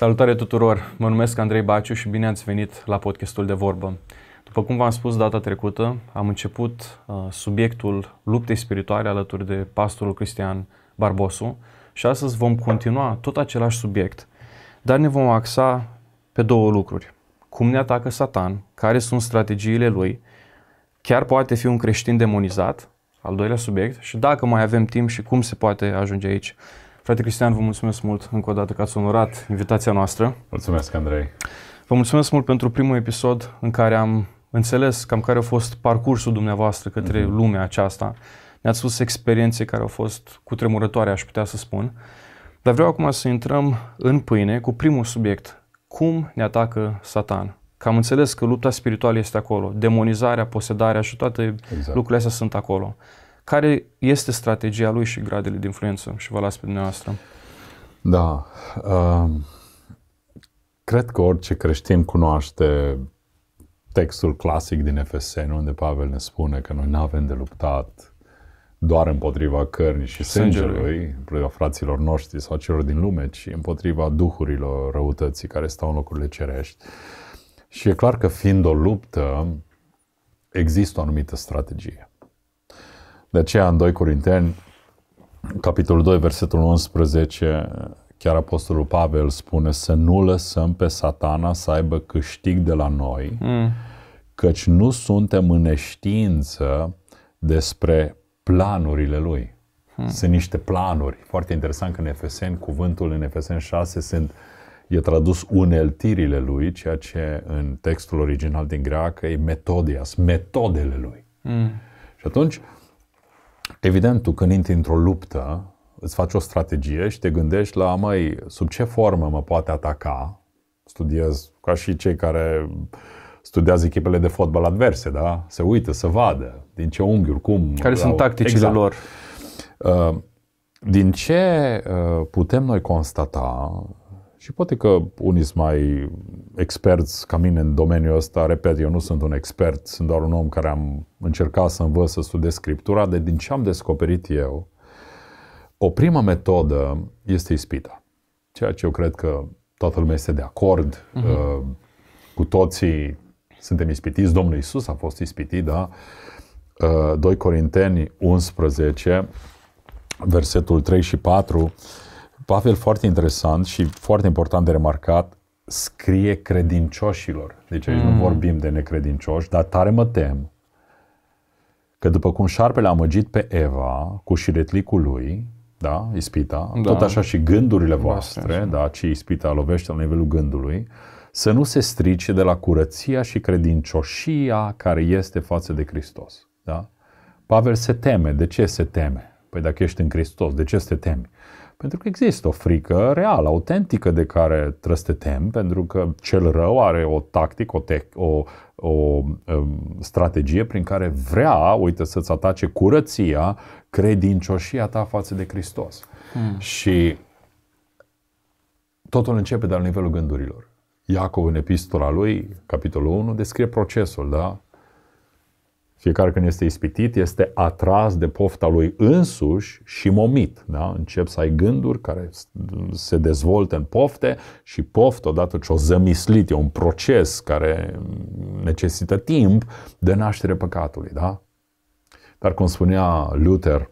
Salutare tuturor! Mă numesc Andrei Baciu și bine ați venit la podcastul de vorbă. După cum v-am spus data trecută, am început uh, subiectul luptei spirituale alături de pastorul Cristian Barbosu și astăzi vom continua tot același subiect, dar ne vom axa pe două lucruri. Cum ne atacă Satan, care sunt strategiile lui, chiar poate fi un creștin demonizat, al doilea subiect, și dacă mai avem timp și cum se poate ajunge aici Frate Cristian, vă mulțumesc mult încă o dată că ați onorat invitația noastră. Mulțumesc, Andrei. Vă mulțumesc mult pentru primul episod în care am înțeles cam care a fost parcursul dumneavoastră către uh-huh. lumea aceasta. Ne-ați spus experiențe care au fost cutremurătoare, aș putea să spun. Dar vreau acum să intrăm în pâine cu primul subiect. Cum ne atacă satan? Că am înțeles că lupta spirituală este acolo, demonizarea, posedarea și toate exact. lucrurile astea sunt acolo. Care este strategia lui și gradele de influență? Și vă las pe dumneavoastră. Da. Um, cred că orice creștin cunoaște textul clasic din Efeseni, unde Pavel ne spune că noi nu avem de luptat doar împotriva cărnii și sângelui, împotriva fraților noștri sau celor din lume, ci împotriva duhurilor răutății care stau în locurile cerești. Și e clar că fiind o luptă, există o anumită strategie. De aceea în 2 Corinteni, capitolul 2, versetul 11, chiar Apostolul Pavel spune să nu lăsăm pe satana să aibă câștig de la noi, mm. căci nu suntem în neștiință despre planurile lui. Mm. Sunt niște planuri. Foarte interesant că în Efesen, cuvântul în Efesen 6 sunt, e tradus uneltirile lui, ceea ce în textul original din greacă e metodias, metodele lui. Mm. Și atunci, Evident, tu când intri într-o luptă, îți faci o strategie și te gândești la, mai sub ce formă mă poate ataca? Studiez ca și cei care studiază echipele de fotbal adverse, da? Se uită, să vadă din ce unghiuri, cum... Care au... sunt tacticile exact. lor. Uh, din ce uh, putem noi constata și poate că unii sunt mai experți ca mine în domeniul ăsta, repet, eu nu sunt un expert, sunt doar un om care am încercat să învăț să studiez Scriptura, de din ce am descoperit eu, o prima metodă este ispita. Ceea ce eu cred că toată lumea este de acord, uh-huh. cu toții suntem ispitiți, Domnul Isus a fost ispitit, da? 2 uh, Corinteni 11, versetul 3 și 4, Pavel, foarte interesant și foarte important de remarcat, scrie credincioșilor. Deci aici mm. nu vorbim de necredincioși, dar tare mă tem că după cum șarpele a măgit pe Eva cu șiretlicul lui, da, ispita, da. tot așa și gândurile da, voastre, da, da, ci ispita lovește la nivelul gândului, să nu se strice de la curăția și credincioșia care este față de Hristos. Da? Pavel se teme. De ce se teme? Păi dacă ești în Hristos, de ce se te temi? Pentru că există o frică reală, autentică de care trebuie să te pentru că cel rău are o tactică, o, tec- o, o um, strategie prin care vrea, uite, să-ți atace curăția, credincioșia ta față de Hristos. Mm. Și totul începe de la nivelul gândurilor. Iacov, în epistola lui, capitolul 1, descrie procesul, da? Fiecare când este ispitit, este atras de pofta lui însuși și momit. Da? Încep să ai gânduri care se dezvoltă în pofte și poftă, odată ce o zămislit, e un proces care necesită timp de naștere păcatului. Da? Dar cum spunea Luther,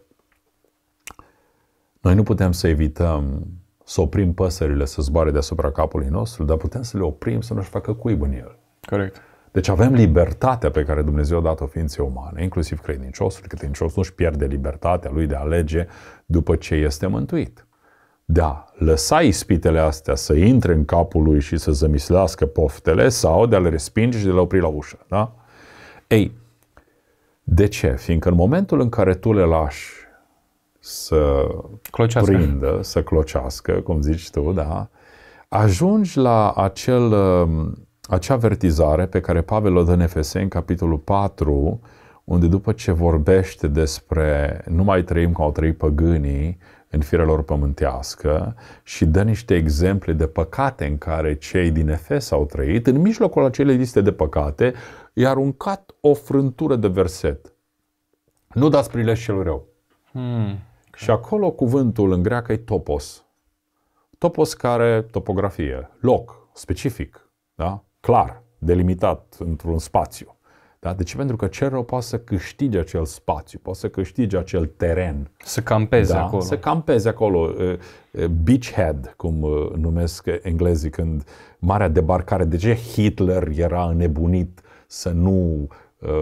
noi nu putem să evităm să oprim păsările să zboare deasupra capului nostru, dar putem să le oprim să nu-și facă cuib în el. Corect. Deci avem libertatea pe care Dumnezeu a dat-o ființei umane, inclusiv credinciosul. Credinciosul nu-și pierde libertatea lui de a alege după ce este mântuit. Da, lăsa ispitele astea să intre în capul lui și să zămislească poftele sau de a le respinge și de a le opri la ușă. Da? Ei, de ce? Fiindcă în momentul în care tu le lași să clocească. prindă, să clocească, cum zici tu, da, ajungi la acel um, acea vertizare pe care Pavel o dă în Efeseni, în capitolul 4, unde după ce vorbește despre nu mai trăim ca au trăit păgânii în firelor pământească și dă niște exemple de păcate în care cei din Efes au trăit, în mijlocul acelei liste de păcate i-a aruncat o frântură de verset. Nu dați prilej cel rău. Hmm. Și acolo cuvântul în greacă e topos. Topos care topografie, loc, specific, da? clar, delimitat într-un spațiu. Da? De ce? Pentru că cerul poate să câștige acel spațiu, poate să câștige acel teren. Să campeze da? acolo. Să campeze acolo. Uh, uh, beachhead, cum uh, numesc englezii, când marea debarcare. De ce Hitler era înnebunit să nu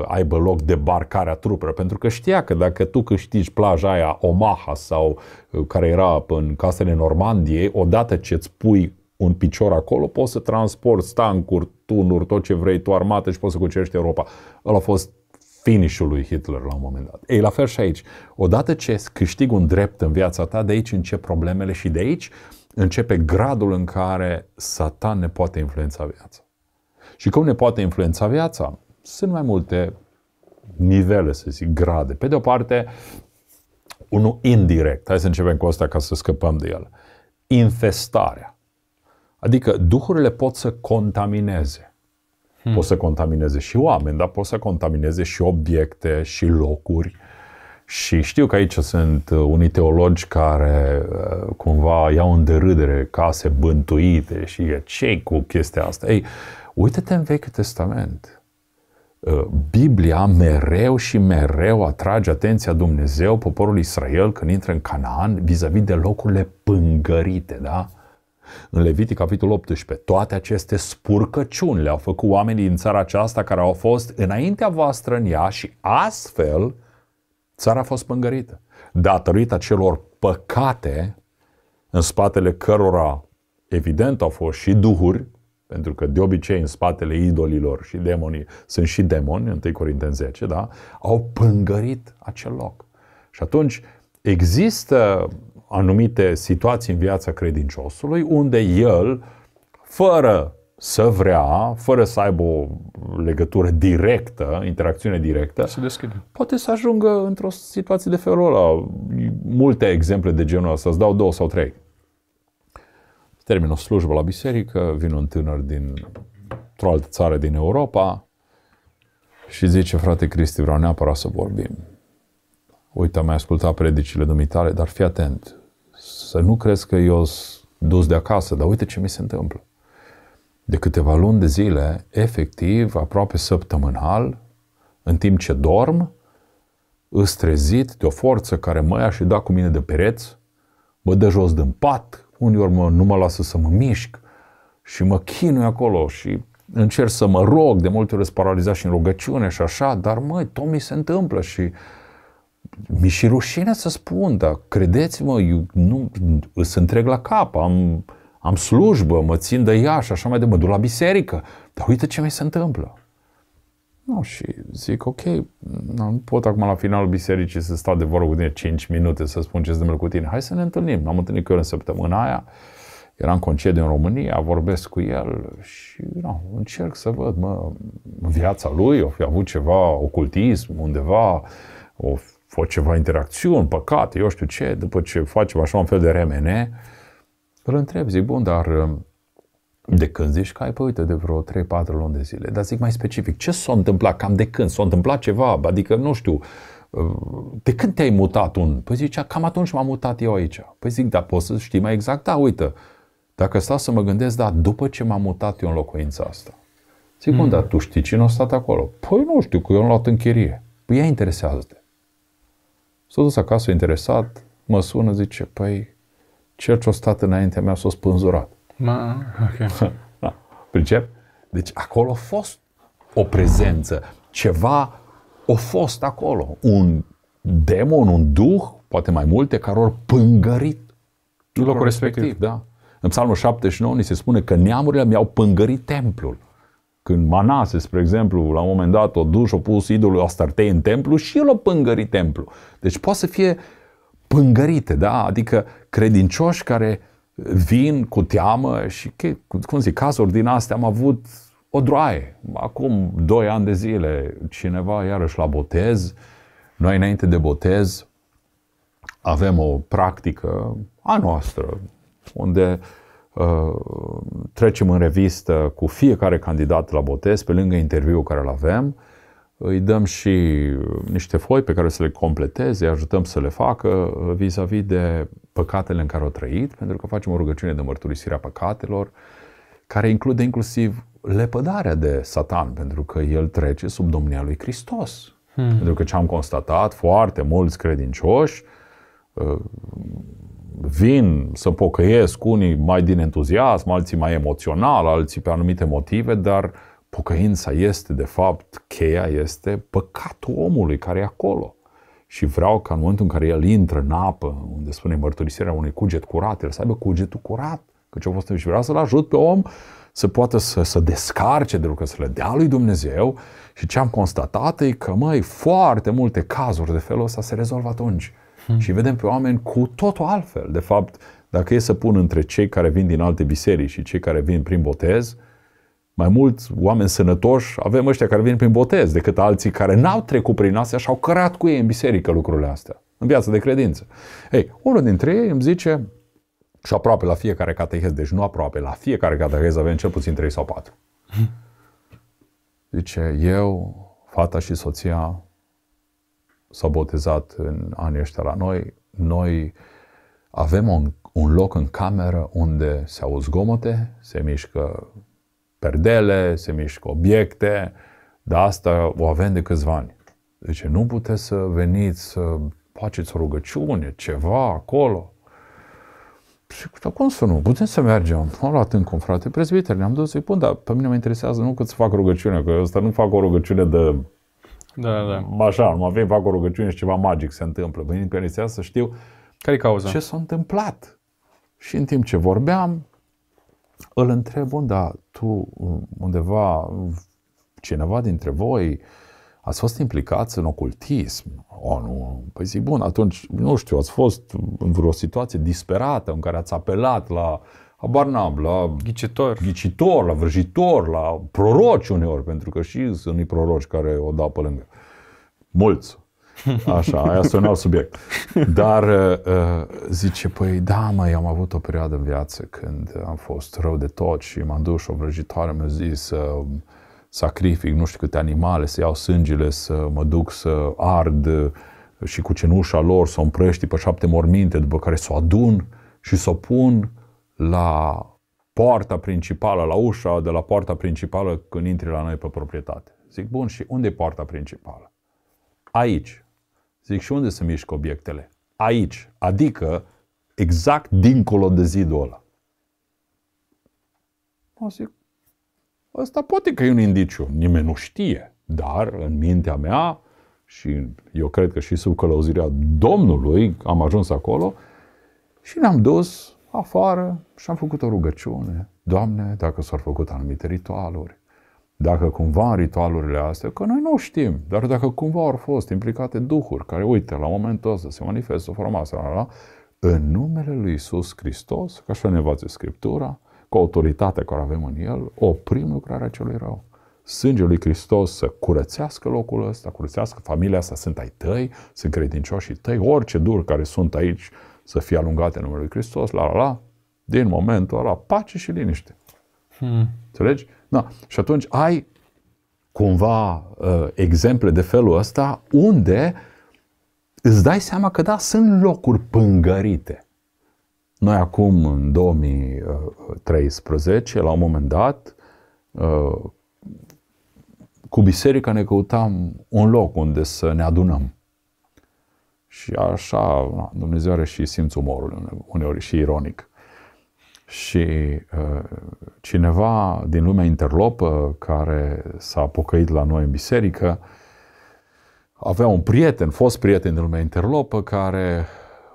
aibă loc debarcarea trupelor, pentru că știa că dacă tu câștigi plaja aia Omaha sau care era în casele Normandiei, odată ce îți pui un picior acolo, poți să transporti tancuri, tunuri, tot ce vrei, tu armată și poți să cucerești Europa. Ăla a fost finișul lui Hitler la un moment dat. Ei, la fel și aici. Odată ce câștigi un drept în viața ta, de aici încep problemele și de aici începe gradul în care satan ne poate influența viața. Și cum ne poate influența viața? Sunt mai multe nivele, să zic, grade. Pe de o parte, unul indirect. Hai să începem cu asta ca să scăpăm de el. Infestarea. Adică duhurile pot să contamineze. Hmm. Pot să contamineze și oameni, dar pot să contamineze și obiecte, și locuri. Și știu că aici sunt uh, unii teologi care uh, cumva iau în derâdere case bântuite și e ce cu chestia asta? Ei, uite-te în Vechiul Testament. Uh, Biblia mereu și mereu atrage atenția Dumnezeu, poporul Israel, când intră în Canaan, vis-a-vis de locurile pângărite, da? în Levitic, capitolul 18. Toate aceste spurcăciuni le-au făcut oamenii din țara aceasta care au fost înaintea voastră în ea și astfel țara a fost pângărită. Datorită celor păcate în spatele cărora evident au fost și duhuri, pentru că de obicei în spatele idolilor și demonii sunt și demoni, 1 Corinteni 10, da? au pângărit acel loc. Și atunci există anumite situații în viața credinciosului unde el, fără să vrea, fără să aibă o legătură directă, interacțiune directă, se deschide. poate să ajungă într-o situație de felul ăla. Multe exemple de genul ăsta, îți dau două sau trei. Termin o slujbă la biserică, vine un tânăr din o altă țară din Europa și zice, frate Cristi, vreau neapărat să vorbim uite, am mai ascultat predicile dumitale, dar fii atent, să nu crezi că eu sunt dus de acasă, dar uite ce mi se întâmplă. De câteva luni de zile, efectiv, aproape săptămânal, în timp ce dorm, îs trezit de o forță care mă ia și da cu mine de pereț, mă dă jos din pat, uneori mă, nu mă lasă să mă mișc și mă chinui acolo și încerc să mă rog, de multe ori sunt paralizat și în rugăciune și așa, dar măi, tot mi se întâmplă și uh, mi și rușine să spun, dar credeți-mă, eu nu, îți întreg la cap, am, am slujbă, mă țin de ea și așa mai departe, mă duc la biserică, dar uite ce mi se întâmplă. Nu, și zic, ok, nu pot acum la finalul bisericii să stau de vorbă cu tine 5 minute să spun ce se cu tine. Hai să ne întâlnim. m am întâlnit cu el în săptămâna aia, era în concediu în România, vorbesc cu el și nu, încerc să văd, mă, viața lui, o fi avut ceva ocultism undeva, o fă ceva interacțiuni, păcat, eu știu ce, după ce facem așa un fel de remene, îl întreb, zic, bun, dar um, de când zici că ai, păi uite, de vreo 3-4 luni de zile, dar zic mai specific, ce s-a întâmplat, cam de când, s-a întâmplat ceva, adică, nu știu, um, de când te-ai mutat un? Păi zicea, cam atunci m-am mutat eu aici. Păi zic, da, poți să știi mai exact? Da, uite, dacă stau să mă gândesc, da, după ce m-am mutat eu în locuința asta. Zic, mm. bun, hmm. dar tu știi cine a stat acolo? Păi nu știu, că eu am luat în chirie. Păi ea interesează S-a dus acasă interesat, mă sună, zice, păi, cel ce-a stat înaintea mea s-a spânzurat. Ma, ok. pricep? Deci acolo a fost o prezență, ceva a fost acolo, un demon, un duh, poate mai multe, care au pângărit locul respectiv. respectiv. Da. În psalmul 79 ni se spune că neamurile mi-au pângărit templul. Când Manase, spre exemplu, la un moment dat o duș, o pus idolul Astartei în templu și el o pângări templu. Deci poate să fie pângărite, da? Adică credincioși care vin cu teamă și, cum zic, cazuri din astea am avut o droaie. Acum doi ani de zile, cineva iarăși la botez, noi înainte de botez avem o practică a noastră, unde uh, Uh, trecem în revistă cu fiecare candidat la botez, pe lângă interviul care îl avem, îi dăm și niște foi pe care să le completeze, îi ajutăm să le facă vis-a-vis de păcatele în care au trăit, pentru că facem o rugăciune de mărturisire a păcatelor, care include inclusiv lepădarea de satan, pentru că el trece sub domnia lui Hristos. Hmm. Pentru că ce am constatat, foarte mulți credincioși uh, vin să pocăiesc, unii mai din entuziasm, alții mai emoțional, alții pe anumite motive, dar pocăința este, de fapt, cheia este păcatul omului care e acolo. Și vreau ca în momentul în care el intră în apă, unde spune mărturisirea unui cuget curat, el să aibă cugetul curat. Că ce a fost și vreau să-l ajut pe om să poată să, să descarce de lucrurile, să le dea lui Dumnezeu. Și ce am constatat e că, măi, foarte multe cazuri de felul ăsta se rezolvă atunci. Mhm. Și vedem pe oameni cu totul altfel. De fapt, dacă e să pun între cei care vin din alte biserici și cei care vin prin botez, mai mulți oameni sănătoși avem ăștia care vin prin botez decât alții care n-au trecut prin astea și au cărat cu ei în biserică lucrurile astea, în viața de credință. Ei, unul dintre ei îmi zice, și aproape la fiecare catehez, deci nu aproape, la fiecare catehez avem cel puțin 3 sau 4. Mhm. Zice, eu, fata și soția, s au botezat în anii ăștia la noi, noi avem un, un loc în cameră unde se au zgomote, se mișcă perdele, se mișcă obiecte, dar asta o avem de câțiva ani. Deci nu puteți să veniți să faceți o rugăciune, ceva acolo. Și dar cum să nu? Putem să mergem. Am luat încă un frate prezbiter, ne-am dus, zic, bun, dar pe mine mă interesează nu cât să fac rugăciune, că ăsta nu fac o rugăciune de da, da. Așa, mă vin, fac o rugăciune și ceva magic se întâmplă. Venim pe rețea să știu care cauza? ce s-a întâmplat. Și în timp ce vorbeam, îl întreb, bun, da, tu undeva, cineva dintre voi, ați fost implicați în ocultism? O, nu. Păi zic, bun, atunci, nu știu, ați fost în vreo situație disperată în care ați apelat la habar n-am, la ghicitor. ghicitor, la vrăjitor, la proroci uneori, pentru că și sunt unii proroci care o dau pe lângă. Mulți. Așa, aia este un alt subiect. Dar uh, uh, zice, păi da, măi, am avut o perioadă în viață când am fost rău de tot și m-am dus și o vrăjitoare mi-a zis să uh, sacrific nu știu câte animale, să iau sângele, să mă duc să ard și cu cenușa lor să o împrăști pe șapte morminte, după care să o adun și să o pun la poarta principală, la ușa de la poarta principală când intri la noi pe proprietate. Zic, bun, și unde e poarta principală? Aici. Zic, și unde se mișcă obiectele? Aici. Adică, exact dincolo de zidul ăla. Mă zic, ăsta poate că e un indiciu, nimeni nu știe, dar în mintea mea și eu cred că și sub călăuzirea Domnului am ajuns acolo și ne-am dus afară și am făcut o rugăciune. Doamne, dacă s-au făcut anumite ritualuri, dacă cumva în ritualurile astea, că noi nu știm, dar dacă cumva au fost implicate duhuri care, uite, la momentul ăsta se manifestă forma asta, la, la, în numele lui Isus Hristos, ca așa ne învață Scriptura, cu autoritatea care avem în El, oprim lucrarea celui rău. Sângele lui Hristos să curățească locul ăsta, curățească familia asta, sunt ai tăi, sunt credincioșii tăi, orice dur care sunt aici, să fie alungate în numele Lui Hristos, la la la, din momentul ăla, pace și liniște. Hmm. Înțelegi? Da. Și atunci ai cumva uh, exemple de felul ăsta unde îți dai seama că da, sunt locuri pângărite. Noi acum, în 2013, la un moment dat, uh, cu biserica ne căutam un loc unde să ne adunăm. Și așa, na, Dumnezeu are și simț umorul uneori și ironic. Și uh, cineva din lumea interlopă care s-a pocăit la noi în biserică avea un prieten, fost prieten din lumea interlopă care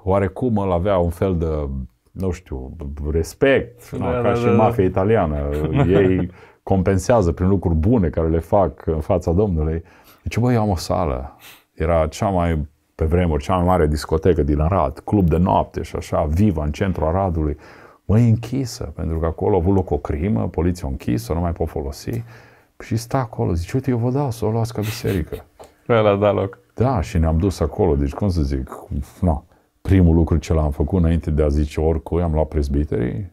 oarecum îl avea un fel de, nu știu, respect, da, na, da, ca da, și da. mafia italiană. Ei compensează prin lucruri bune care le fac în fața Domnului. Deci, băi, eu am o sală. Era cea mai pe vremuri cea mai mare discotecă din Arad, club de noapte și așa, viva în centrul Aradului, măi, închisă, pentru că acolo a avut loc o crimă, poliția a închisă, nu mai pot folosi. Și sta acolo, zice, uite, eu vă dau să o luați ca biserică. Ăla da loc. Da, și ne-am dus acolo, deci cum să zic, no. Primul lucru ce l-am făcut înainte de a zice oricui, am luat prezbiterii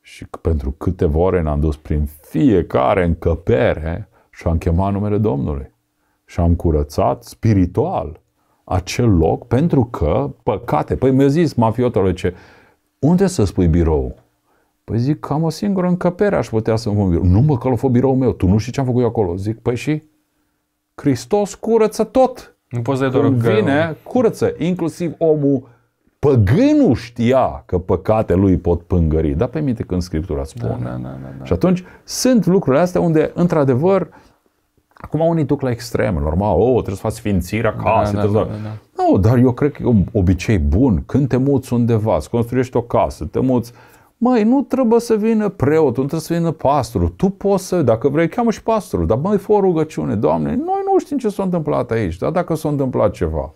și pentru câteva ore ne-am dus prin fiecare încăpere și am chemat numele Domnului. Și am curățat spiritual acel loc pentru că, păcate, păi mi-a zis mafiotele ce, unde să spui birou? Păi zic că am o singură încăpere, aș putea să-mi pun birou. Nu mă, că fost birou meu, tu nu știi ce am făcut eu acolo. Zic, păi și? Hristos curăță tot. Nu poți să Când doar vine, că... curăță, inclusiv omul păgânul știa că păcate lui pot pângări, dar pe minte când Scriptura spune. Da, da, da, da, da. Și atunci sunt lucrurile astea unde, într-adevăr, Acum unii duc la extreme, normal, oh, trebuie să faci sfințirea acasă. Da, da, da, da, da. Nu, dar eu cred că e un obicei bun. Când te muți undeva, îți construiești o casă, te muți, Măi, nu trebuie să vină preotul, nu trebuie să vină pastorul. Tu poți să, dacă vrei, cheamă și pastorul, dar mai fă o rugăciune. Doamne, noi nu știm ce s-a întâmplat aici, dar dacă s-a întâmplat ceva.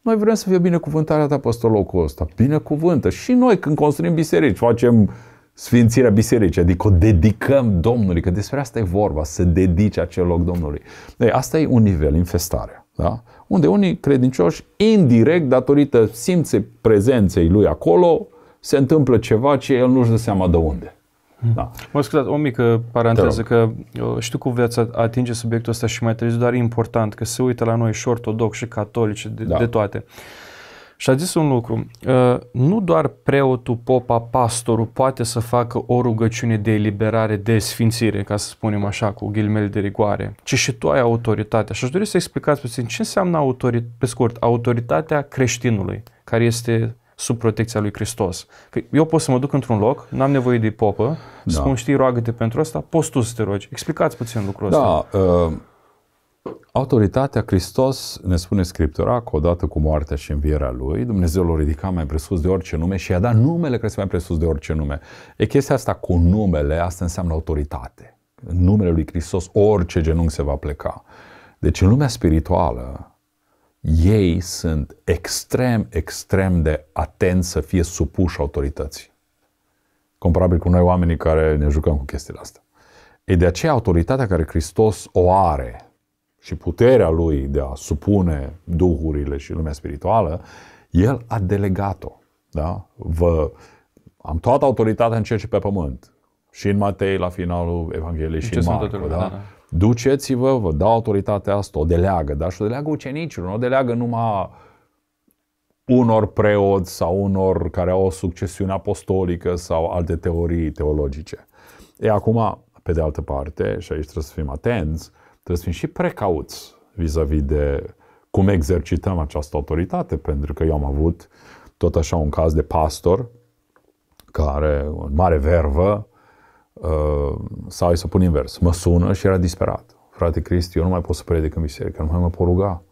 Noi vrem să fie binecuvântarea ta peste locul ăsta. Binecuvântă. Și noi când construim biserici, facem sfințirea bisericii, adică o dedicăm Domnului, că despre asta e vorba, să dedice acel loc Domnului. Deci, asta e un nivel, infestarea. Da? Unde unii credincioși, indirect, datorită simței prezenței lui acolo, se întâmplă ceva ce el nu-și dă seama de unde. Hmm. Da. Mă scuzați, o mică paranteză, că știu cum viața atinge subiectul ăsta și mai târziu, dar e important că se uită la noi și ortodoxi și catolici, de, da. de toate. Uh, și a zis un lucru, ă, nu doar preotul, popa, pastorul poate să facă o rugăciune de eliberare, de sfințire, ca să spunem așa, cu ghilimele de rigoare, ci și tu ai autoritatea. Și aș dori să explicați puțin ce înseamnă, autorit, pe scurt, autoritatea creștinului, care este sub protecția lui Hristos. Că eu pot să mă duc într-un loc, n-am nevoie de popă, da. spun știi, roagă-te pentru asta, poți tu să te rogi. Explicați puțin lucrul da, ăsta. Uh Autoritatea Hristos, ne spune Scriptura, că odată cu moartea și învierea Lui, Dumnezeu l-a ridicat mai presus de orice nume și i-a dat numele care este mai presus de orice nume. E chestia asta cu numele, asta înseamnă autoritate. În numele Lui Hristos, orice genunchi se va pleca. Deci în lumea spirituală, ei sunt extrem, extrem de atenți să fie supuși autorității. Comparabil cu noi oamenii care ne jucăm cu chestiile astea. E de aceea autoritatea care Hristos o are și puterea lui de a supune duhurile și lumea spirituală, el a delegat-o. Da? Vă, am toată autoritatea în cer și pe pământ. Și în Matei, la finalul Evangheliei, și în Marcu. Da? Da, da. Duceți-vă, vă dau autoritatea asta, o deleagă, dar și o deleagă ucenicilor, nu o deleagă numai unor preoți sau unor care au o succesiune apostolică sau alte teorii teologice. E acum, pe de altă parte, și aici trebuie să fim atenți, Trebuie să fim și precauți vis-a-vis de cum exercităm această autoritate, pentru că eu am avut tot așa un caz de pastor care, în mare vervă, uh, sau să pun invers, mă sună și era disperat. Frate Cristi, eu nu mai pot să predic în biserică, nu mai mă pot ruga.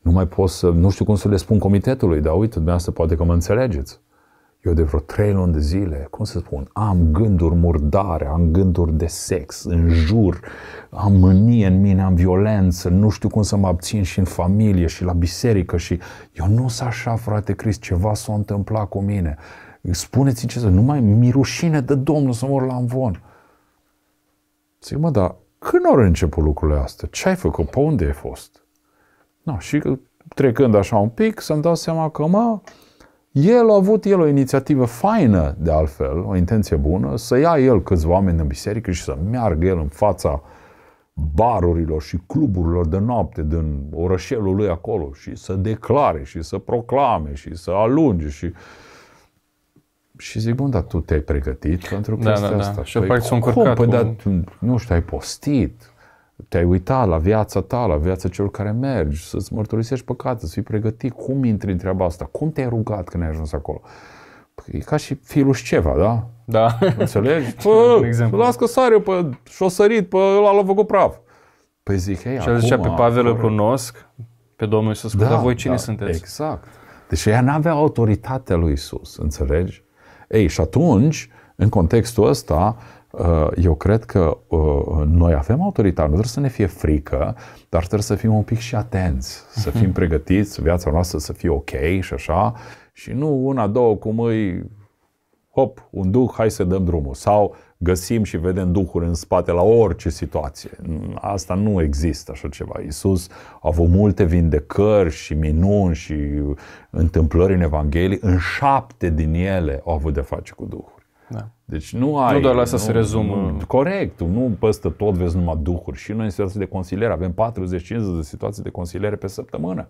Nu mai pot să, nu știu cum să le spun comitetului, dar uite, dumneavoastră poate că mă înțelegeți. Eu de vreo trei luni de zile, cum să spun, am gânduri murdare, am gânduri de sex, în jur, am mânie în mine, am violență, nu știu cum să mă abțin și în familie și la biserică și eu nu sunt așa, frate Crist, ceva s-a întâmplat cu mine. Spuneți-mi ce să, nu mai mi rușine de Domnul să mor la învon. Zic, mă, dar când au început lucrurile astea? Ce ai făcut? Pe unde ai fost? No, și trecând așa un pic, să-mi dau seama că, mă, el a avut el o inițiativă faină, de altfel, o intenție bună, să ia el câțiva oameni în biserică și să meargă el în fața barurilor și cluburilor de noapte din orășelul lui acolo și să declare și să proclame și să alunge și și zic, bun, dar tu te-ai pregătit pentru chestia da, da, da. asta. Și păi, sunt cum? Păi, cu... dar, nu știu, ai postit, te-ai uitat la viața ta, la viața celor care mergi, să-ți mărturisești păcate, să fii pregătit, cum intri în treaba asta, cum te-ai rugat când ai ajuns acolo. Păi, e ca și filul ceva, da? Da. Înțelegi? Pă, las că sare pe, și-o sărit, pe, l-a făcut cu praf. Păi zic, ei, Și acum, zicea pe Pavel îl cunosc, pe Domnul Iisus, da, dar voi cine da, sunteți? Exact. Deci ea n-avea autoritatea lui Isus, înțelegi? Ei, și atunci, în contextul ăsta, Uh, eu cred că uh, noi avem autoritate, nu trebuie să ne fie frică, dar trebuie să fim un pic și atenți, să mhm. fim pregătiți, viața noastră să fie ok și așa, și nu una, două, cum îi, hop, un duh, hai să dăm drumul. Sau găsim și vedem duhuri în spate la orice situație. Asta nu există așa ceva. Iisus a avut multe vindecări și minuni și întâmplări în Evanghelie. În șapte din ele au avut de face cu duhuri. Da. Deci nu ai... Nu doar lasă să se rezumă. Nu, corect, nu păstă tot vezi numai duhuri. Și noi în situații de consiliere avem 40-50 de situații de consiliere pe săptămână.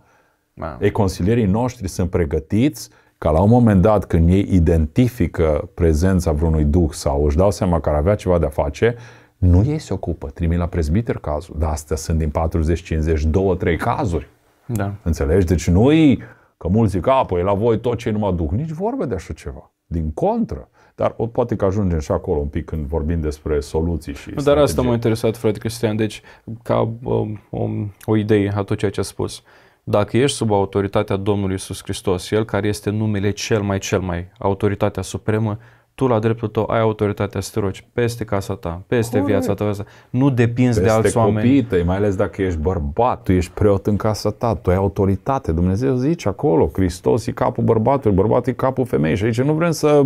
Da. Ei, consilierii noștri sunt pregătiți ca la un moment dat când ei identifică prezența vreunui duh sau își dau seama că ar avea ceva de a face, nu ei se ocupă, trimit la presbiter cazul. Dar astea sunt din 40, 50, 2, 3 cazuri. Da. Înțelegi? Deci noi, că mulți zic, a, păi la voi tot ce nu duh, nici vorbe de așa ceva. Din contră. Dar o, poate că ajungem și acolo un pic când vorbim despre soluții și Dar strategii. asta m-a interesat, frate Cristian. Deci, ca um, o, um, o idee a tot ceea ce a spus. Dacă ești sub autoritatea Domnului Isus Hristos, El care este numele cel mai, cel mai, autoritatea supremă, tu la dreptul tău ai autoritatea să te rogi peste casa ta, peste Corect. viața ta, viața. nu depinzi peste de alți oameni. Tăi, mai ales dacă ești bărbat, tu ești preot în casa ta, tu ai autoritate. Dumnezeu zice acolo, Hristos e capul bărbatului, bărbatul e capul femeii și aici nu vrem să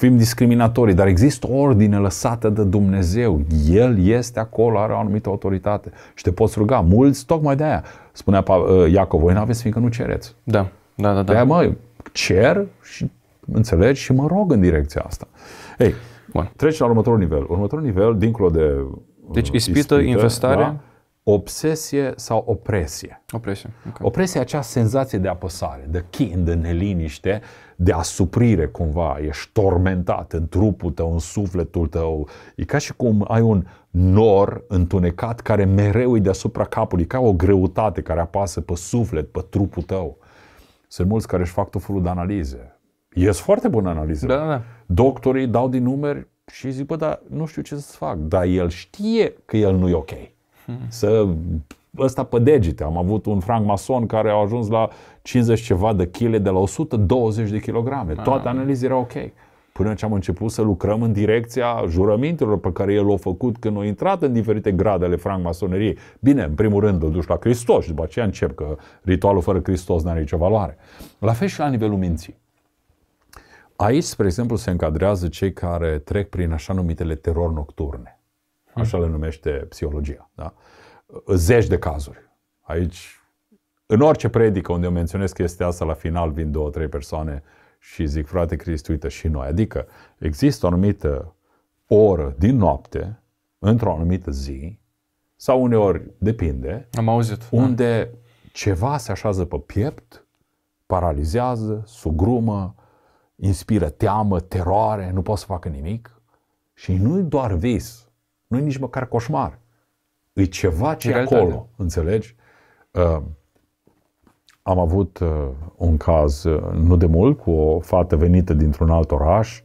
fim discriminatorii, dar există o ordine lăsată de Dumnezeu. El este acolo, are o anumită autoritate și te poți ruga. Mulți, tocmai de aia, spunea uh, Iacov, voi nu aveți fiindcă nu cereți. Da, da, da. da. De-aia, mă, cer și înțelegi și mă rog în direcția asta. Ei, Bun. treci la următorul nivel. Următorul nivel, dincolo de Deci uh, ispită, ispită infestare. Da, obsesie sau opresie. Opresie. Okay. Opresie acea senzație de apăsare, de chin, de neliniște, de asuprire cumva. Ești tormentat în trupul tău, în sufletul tău. E ca și cum ai un nor întunecat care mereu e deasupra capului, ca o greutate care apasă pe suflet, pe trupul tău. Sunt mulți care își fac tot felul de analize. E foarte bună analiză. Da, da. da. Doctorii dau din numeri și zic, bă, dar nu știu ce să fac. Dar el știe că el nu e ok. Mm-hmm. să ăsta pe degete. Am avut un franc mason care a ajuns la 50 ceva de chile de la 120 de kilograme. Ah. Toate analizele erau ok. Până ce am început să lucrăm în direcția jurămintelor pe care el l-a făcut când a intrat în diferite grade franc francmasoneriei. Bine, în primul rând îl duci la Hristos și după aceea încep că ritualul fără Hristos n-are nicio valoare. La fel și la nivelul minții. Aici, spre exemplu, se încadrează cei care trec prin așa numitele terori nocturne. Așa le numește psihologia. Da? Zeci de cazuri. Aici, în orice predică unde eu menționez chestia asta, la final vin două, trei persoane și zic, frate Crist, uite și noi. Adică există o anumită oră din noapte, într-o anumită zi, sau uneori, depinde, Am auzit, da. unde da. ceva se așează pe piept, paralizează, sugrumă, inspiră teamă, teroare, nu poți să facă nimic. Și nu doar vis, nu e nici măcar coșmar. E ceva ce e acolo, înțelegi? Uh, am avut uh, un caz uh, nu de mult cu o fată venită dintr-un alt oraș,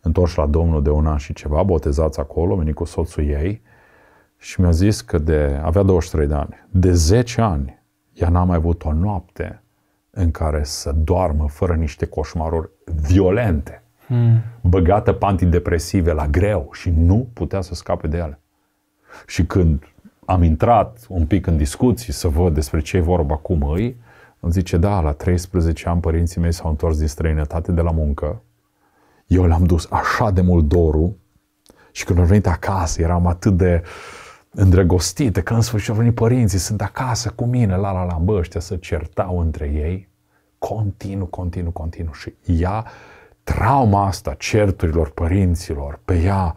întors la Domnul de un an și ceva, botezați acolo, venit cu soțul ei și mi-a zis că de, avea 23 de ani, de 10 ani ea n-a mai avut o noapte în care să doarmă fără niște coșmaruri violente hmm. băgată pe antidepresive la greu și nu putea să scape de ele. Și când am intrat un pic în discuții să văd despre ce e vorba, cum îi, îmi zice, da, la 13 ani părinții mei s-au întors din străinătate de la muncă, eu le-am dus așa de mult dorul și când am venit acasă eram atât de îndrăgostită că în sfârșit au venit părinții, sunt acasă cu mine, la la la, bă, ăștia se certau între ei, continuu, continuu, continuu și ea trauma asta certurilor părinților pe ea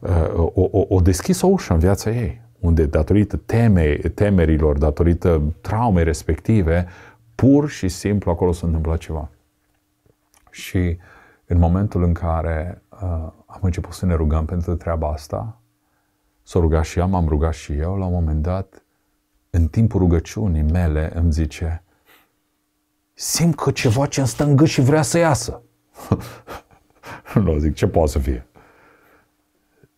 uh, o, o, o deschis o ușă în viața ei, unde datorită teme, temerilor, datorită traumei respective, pur și simplu acolo s-a întâmplat ceva. Și în momentul în care uh, am început să ne rugăm pentru treaba asta, s o rugat și ea, m-am rugat și eu, la un moment dat, în timpul rugăciunii mele, îmi zice, simt că ceva ce îmi stă în gât și vrea să iasă. nu, zic, ce poate să fie?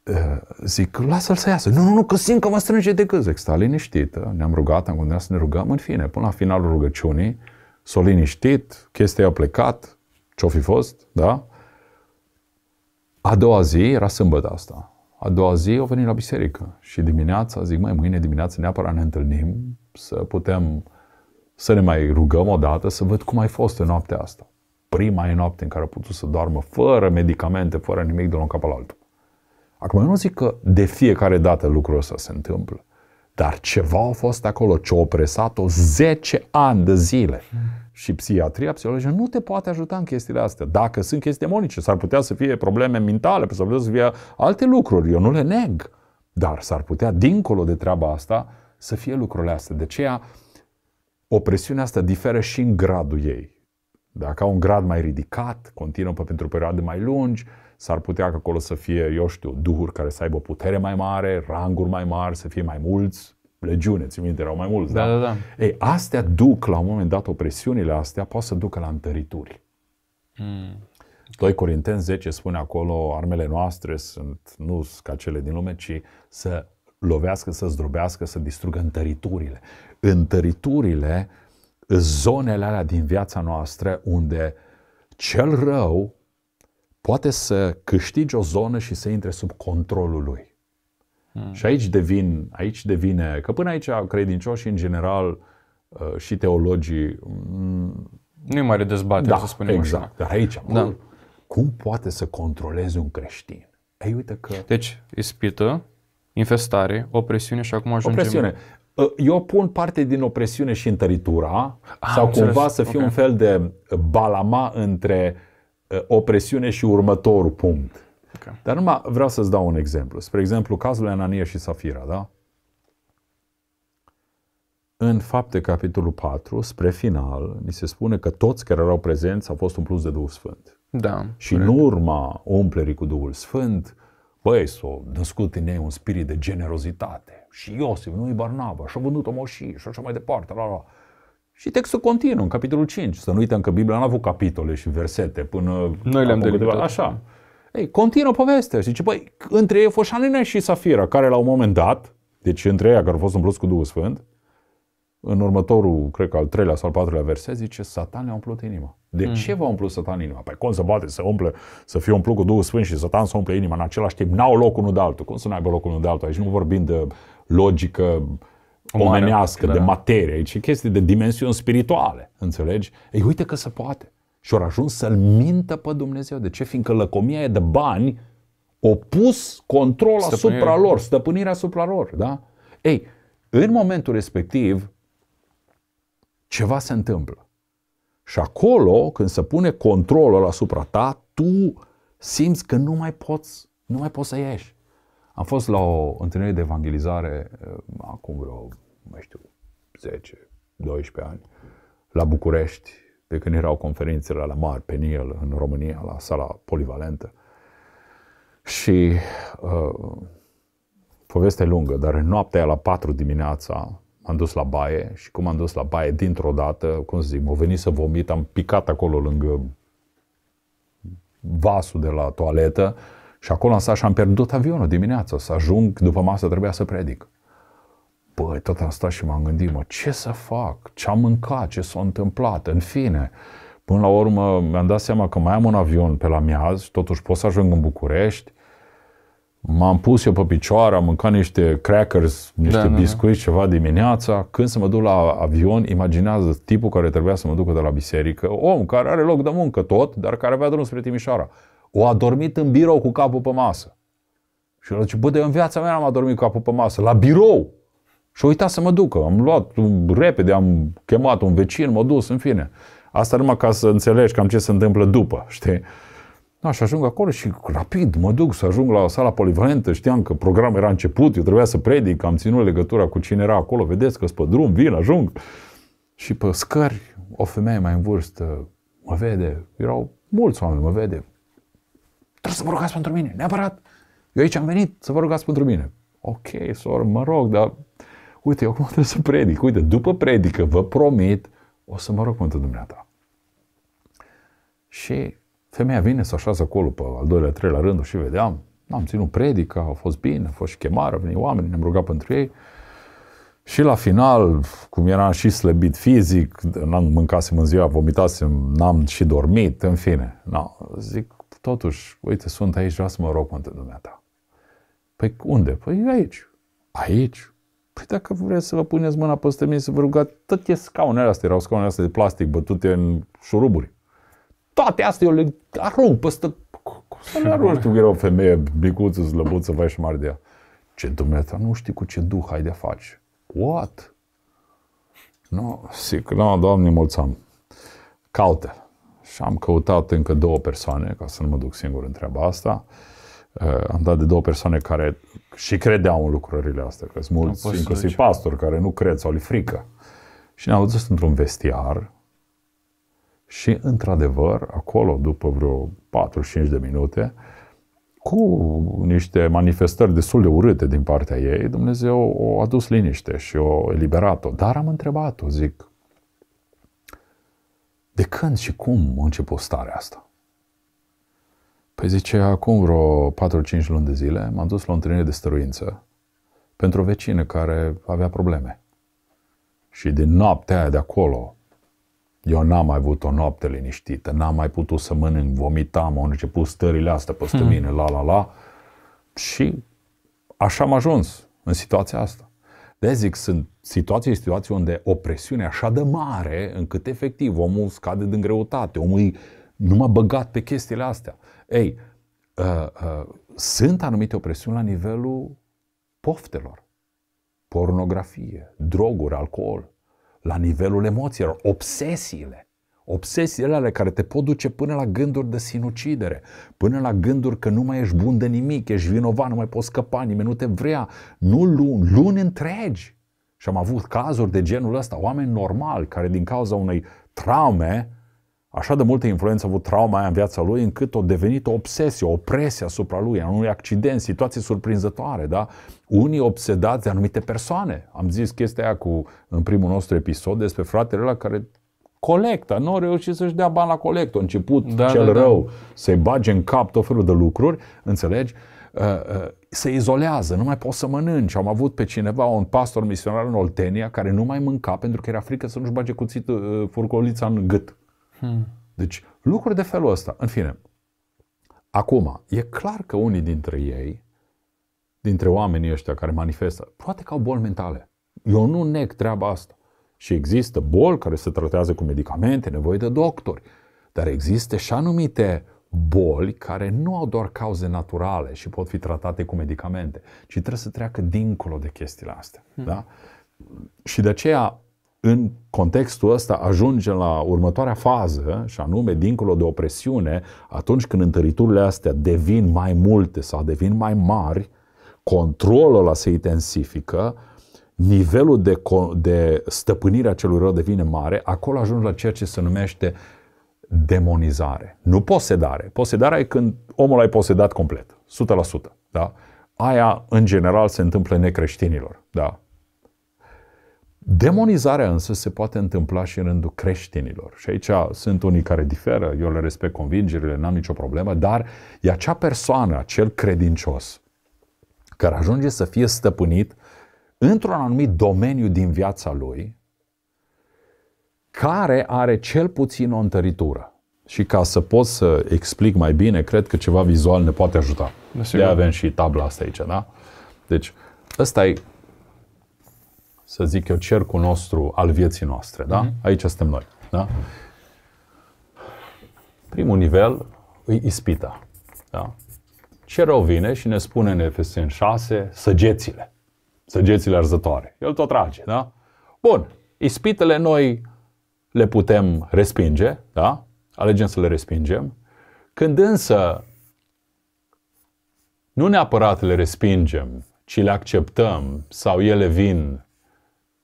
Eh, zic, lasă-l să iasă. Nu, nu, nu, că simt că mă strânge de gât. Zic, stai liniștită. Eh, ne-am rugat, am gândit să ne rugăm. În fine, până la finalul rugăciunii, s o liniștit, chestia a plecat, ce-o fi fost, da? A doua zi, era sâmbătă asta, a doua zi au venit la biserică și dimineața, zic, mai mâine dimineață neapărat ne întâlnim să putem să ne mai rugăm o dată, să văd cum ai fost în noaptea asta prima e noapte în care a putut să doarmă fără medicamente, fără nimic de la un cap la altul. Acum eu nu zic că de fiecare dată lucrul ăsta se întâmplă, dar ceva a fost acolo ce a opresat-o 10 ani de zile. Și psihiatria, psihologia nu te poate ajuta în chestiile astea. Dacă sunt chestii demonice, s-ar putea să fie probleme mentale, s-ar putea să fie alte lucruri, eu nu le neg. Dar s-ar putea, dincolo de treaba asta, să fie lucrurile astea. De aceea, opresiunea asta diferă și în gradul ei. Dacă au un grad mai ridicat, continuă pe, pentru perioade mai lungi, s-ar putea că acolo să fie, eu știu, duhuri care să aibă putere mai mare, ranguri mai mari, să fie mai mulți, legiune, ți minte, erau mai mulți, da? Da, da, da. Ei, astea duc, la un moment dat, opresiunile astea poate să ducă la întărituri. Mm. 2 Corinteni 10 spune acolo, armele noastre sunt nu ca cele din lume, ci să lovească, să zdrobească, să distrugă întăriturile. Întăriturile zonele alea din viața noastră unde cel rău poate să câștige o zonă și să intre sub controlul lui. Hmm. Și aici, devin, aici devine, că până aici credincioșii în general uh, și teologii... Mm, nu e mare dezbatere, da, să spunem exact, așa. dar aici, da. cum poate să controleze un creștin? Ei, uite că... Deci, ispită, infestare, opresiune și acum ajungem... Opresiune. Ă, eu pun parte din opresiune și întăritura, ah, sau înțeles. cumva să fie okay. un fel de balama între ă, opresiune și următorul punct. Okay. Dar numai vreau să-ți dau un exemplu. Spre exemplu, cazul Anania și Safira, da? În fapte, capitolul 4, spre final, ni se spune că toți care erau prezenți au fost umpluți de Duhul Sfânt. Da. Și corect. în urma umplerii cu Duhul Sfânt, Păi, s-a născut în ei un spirit de generozitate. Și Iosif, nu-i Barnaba, și-a vândut o moșie și așa mai departe. La, la. Și textul continuă în capitolul 5. Să nu uităm că Biblia n-a avut capitole și versete până... Noi le-am delimitat. Așa. Ei, continuă povestea. Și zice, băi, între ei a fost Anina și Safira, care la un moment dat, deci între ei care au fost umpluți cu Duhul Sfânt, în următorul, cred că al treilea sau al patrulea verset, zice Satan le-a umplut inima. De mm. ce v-a umplut Satan inima? Păi cum să poate să umple, să fie umplut cu Duhul Sfânt și Satan să umple inima în același timp? N-au loc unul de altul. Cum să n-aibă loc unul de altul? Aici nu vorbim de logică omenească, de da. materie, aici e chestii de dimensiuni spirituale, înțelegi? Ei, uite că se poate. Și au ajuns să-L mintă pe Dumnezeu. De ce? Fiindcă lăcomia e de bani opus control Stăpânire. asupra lor, stăpânirea asupra lor, da? Ei, în momentul respectiv, ceva se întâmplă. Și acolo, când se pune controlul asupra ta, tu simți că nu mai poți, nu mai poți să ieși. Am fost la o întâlnire de evangelizare eh, acum vreo, nu știu, 10, 12 ani, la București, pe când erau conferințele la mari, pe Niel, în România, la sala polivalentă. Și uh, poveste lungă, dar în noaptea la 4 dimineața, M-am dus la baie și cum am dus la baie dintr-o dată, cum să zic, m-a venit să vomit, am picat acolo lângă vasul de la toaletă și acolo am stat și am pierdut avionul dimineața, să ajung, după masă trebuia să predic. Băi, tot am stat și m-am gândit, mă, ce să fac? Ce am mâncat? Ce s-a întâmplat? În fine, până la urmă mi-am dat seama că mai am un avion pe la miaz și totuși pot să ajung în București, M-am pus eu pe picioare, am mâncat niște crackers, niște da, biscuiți, da, da. ceva dimineața. Când să mă duc la avion, imaginează tipul care trebuia să mă ducă de la biserică, om care are loc de muncă tot, dar care avea drum spre Timișoara. O a dormit în birou cu capul pe masă. Și el zice, bă, de în viața mea am adormit cu capul pe masă, la birou. Și uita să mă ducă. Am luat repede, am chemat un vecin, m-a dus, în fine. Asta numai ca să înțelegi cam ce se întâmplă după, știi? Da, și ajung acolo și rapid mă duc să ajung la sala polivalentă. Știam că programul era început, eu trebuia să predic, am ținut legătura cu cine era acolo. Vedeți că pe drum, vin, ajung. Și pe scări, o femeie mai în vârstă mă vede. Erau mulți oameni, mă vede. Trebuie să vă rugați pentru mine, neapărat. Eu aici am venit să vă rugați pentru mine. Ok, sor, mă rog, dar uite, eu acum trebuie să predic. Uite, după predică, vă promit, o să mă rog pentru dumneata. Și Femeia vine să așează acolo pe al doilea, treilea rând și vedeam. Am ținut predica, a fost bine, a fost și chemare, au venit oameni, ne-am rugat pentru ei. Și la final, cum eram și slăbit fizic, n-am mâncasem în ziua, vomitasem, n-am și dormit, în fine. Na, zic, totuși, uite, sunt aici, vreau să mă rog pentru dumneata. Păi unde? Păi aici. Aici? Păi dacă vreți să vă puneți mâna peste mine, să vă rugați, tot e scaunele astea, erau scaunele astea de plastic bătute în șuruburi toate astea eu le arunc peste... să arunc arunci tu? Era o femeie micuță, slăbuță, vai și mare de ea. Ce dumneata, nu știi cu ce duh ai de faci. What? Nu, zic, no, doamne, mulțumim. Caută. Și am căutat încă două persoane, ca să nu mă duc singur în treaba asta. Uh, am dat de două persoane care și credeau în lucrurile astea, că sunt mulți, inclusiv pastori, care nu cred sau le frică. Și ne-am dus într-un vestiar, și, într-adevăr, acolo, după vreo 45 de minute, cu niște manifestări destul de urâte din partea ei, Dumnezeu o a dus liniște și o eliberat-o. Dar am întrebat-o, zic, de când și cum a început starea asta? Păi zice, acum vreo 4-5 luni de zile m-am dus la o întâlnire de stăruință pentru o vecină care avea probleme. Și din noaptea aia de acolo, eu n-am mai avut o noapte liniștită, n-am mai putut să mănânc, vomitam, au început stările astea peste hmm. mine, la la la. Și așa am ajuns în situația asta. De zic, sunt situații, situații unde o presiune așa de mare încât efectiv omul scade din greutate, omul e numai băgat pe chestiile astea. Ei, uh, uh, sunt anumite opresiuni la nivelul poftelor. Pornografie, droguri, alcool la nivelul emoțiilor, obsesiile. Obsesiile ale care te pot duce până la gânduri de sinucidere, până la gânduri că nu mai ești bun de nimic, ești vinovat, nu mai poți scăpa, nimeni nu te vrea, nu luni, luni întregi. Și am avut cazuri de genul ăsta, oameni normali care din cauza unei traume Așa de multă influență a avut trauma aia în viața lui, încât a devenit o obsesie, o presie asupra lui, a unui accident, situații surprinzătoare, da? Unii obsedați de anumite persoane. Am zis chestia aia cu, în primul nostru episod despre fratele ăla care colecta, nu a reușit să-și dea bani la colect, a început da, cel da, da. rău da. să-i bage în cap tot felul de lucruri, înțelegi? Uh, uh, se izolează, nu mai pot să mănânci. Am avut pe cineva, un pastor misionar în Oltenia, care nu mai mânca pentru că era frică să nu-și bage cuțitul, uh, furcolița în gât. Deci lucruri de felul ăsta. În fine, acum, e clar că unii dintre ei, dintre oamenii ăștia care manifestă, poate că au boli mentale. Eu nu neg treaba asta. Și există boli care se tratează cu medicamente, nevoie de doctori. Dar există și anumite boli care nu au doar cauze naturale și pot fi tratate cu medicamente, ci trebuie să treacă dincolo de chestiile astea. Hmm. Da? Și de aceea în contextul ăsta ajungem la următoarea fază, și anume dincolo de opresiune, atunci când întăriturile astea devin mai multe sau devin mai mari, controlul ăla se intensifică, nivelul de, de stăpânire a celui rău devine mare, acolo ajungi la ceea ce se numește demonizare. Nu posedare. Posedarea e când omul ai posedat complet, 100%. Da? Aia, în general, se întâmplă necreștinilor. Da? Demonizarea însă se poate întâmpla și în rândul creștinilor. Și aici sunt unii care diferă, eu le respect convingerile, n-am nicio problemă, dar e acea persoană, acel credincios, care ajunge să fie stăpânit într-un anumit domeniu din viața lui, care are cel puțin o întăritură. Și ca să pot să explic mai bine, cred că ceva vizual ne poate ajuta. De avem și tabla asta aici, da? Deci, ăsta e să zic eu, cercul nostru al vieții noastre. Da? Mm-hmm. Aici suntem noi. Da? Primul nivel îi ispita. Da? Ce rău vine și ne spune în FSN 6 săgețile. Săgețile arzătoare. El tot trage, da? Bun. Ispitele noi le putem respinge, da? Alegem să le respingem. Când însă nu neapărat le respingem, ci le acceptăm sau ele vin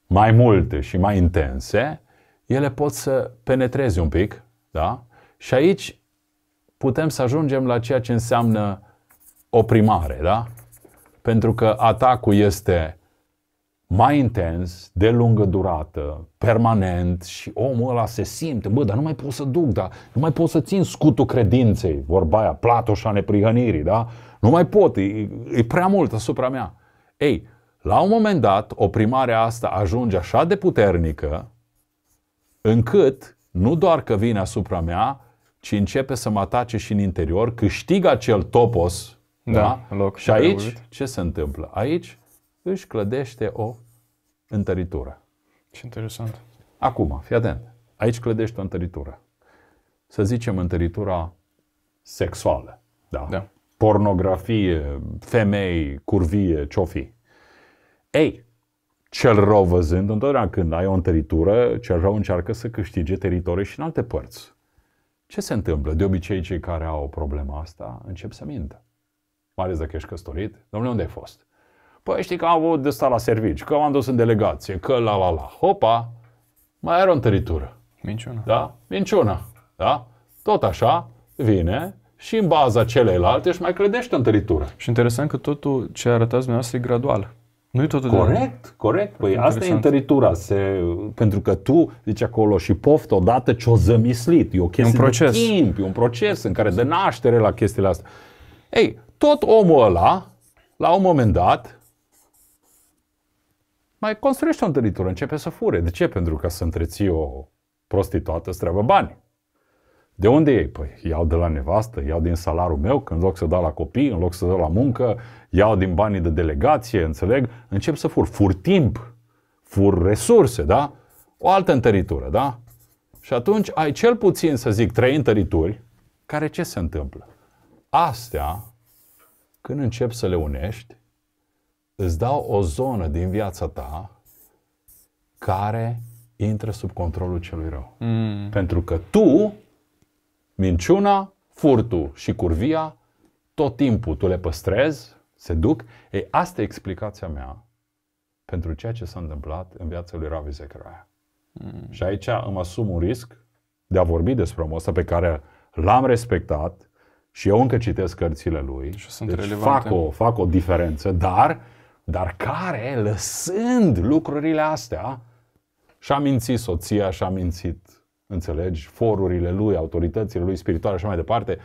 mai multe și mai intense, ele pot să penetreze un pic, da? Și aici putem să ajungem la ceea ce înseamnă oprimare, da? Pentru că atacul este mai intens, de lungă durată, permanent și omul ăla se simte, bă, dar nu mai pot să duc, da? nu mai pot să țin scutul credinței, vorba aia, platoșa neprihănirii, da? Nu mai pot, e, e prea mult asupra mea. Ei, la un moment dat, oprimarea asta ajunge așa de puternică, încât nu doar că vine asupra mea, ci începe să mă atace și în interior, câștigă acel topos. Da, da? Loc și aici, urât. ce se întâmplă? Aici își clădește o întăritură. Ce interesant. Acum, fii atent. Aici clădește o întăritură. Să zicem întăritura sexuală. Da? da. Pornografie, femei, curvie, ce-o fi. Ei, cel rău văzând, întotdeauna când ai o întăritură, cel rău încearcă să câștige teritorii și în alte părți. Ce se întâmplă? De obicei, cei care au problema asta încep să mintă. Mai ales dacă ești căsătorit. Domnule, unde ai fost? Păi știi că am avut de stat la servici, că m-am dus în delegație, că la la la. Hopa, mai are o întăritură. Minciună. Da? Minciună. Da? Tot așa vine și în baza celelalte își mai credește în întăritură. Și interesant că totul ce arătați dumneavoastră e gradual nu totul corect, de... corect. Păi Interesant. asta e întăritura. Se... Pentru că tu, zici acolo, și poftă odată ce o zămislit. E o chestie e un proces. de timp, e un proces în care de naștere la chestiile astea. Ei, tot omul ăla, la un moment dat, mai construiește o întăritură, începe să fure. De ce? Pentru că să întreții o prostituată îți trebuie bani. De unde iei? Păi iau de la nevastă, iau din salarul meu, că în loc să dau la copii, în loc să dau la muncă, iau din banii de delegație, înțeleg? Încep să fur. Fur timp, fur resurse, da? O altă întăritură, da? Și atunci ai cel puțin, să zic, trei întărituri, care ce se întâmplă? Astea, când începi să le unești, îți dau o zonă din viața ta care intră sub controlul celui rău. Mm. Pentru că tu minciuna, furtul și curvia, tot timpul tu le păstrezi, se duc. E, asta e explicația mea pentru ceea ce s-a întâmplat în viața lui Ravi Zechariah. Mm. Și aici îmi asum un risc de a vorbi despre omul ăsta pe care l-am respectat și eu încă citesc cărțile lui. Și sunt deci relevante. fac o, fac o diferență, dar, dar care, lăsând lucrurile astea, și-a mințit soția, și-a mințit înțelegi, forurile lui, autoritățile lui spirituale și mai departe,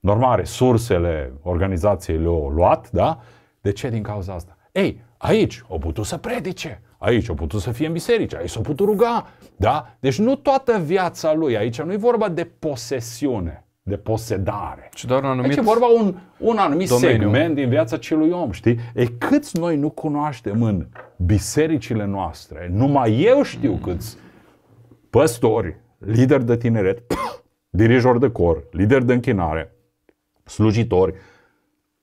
normal, resursele organizației le-au luat, da? De ce din cauza asta? Ei, aici au putut să predice, aici au putut să fie în biserică, aici s au putut ruga, da? Deci nu toată viața lui, aici nu e vorba de posesiune, de posedare. Ci doar un anumit aici e vorba un, un anumit domeniu. segment din viața celui om, știi? E câți noi nu cunoaștem în bisericile noastre, numai eu știu mm. câți păstori, lider de tineret, dirijor de cor, lider de închinare, slujitori,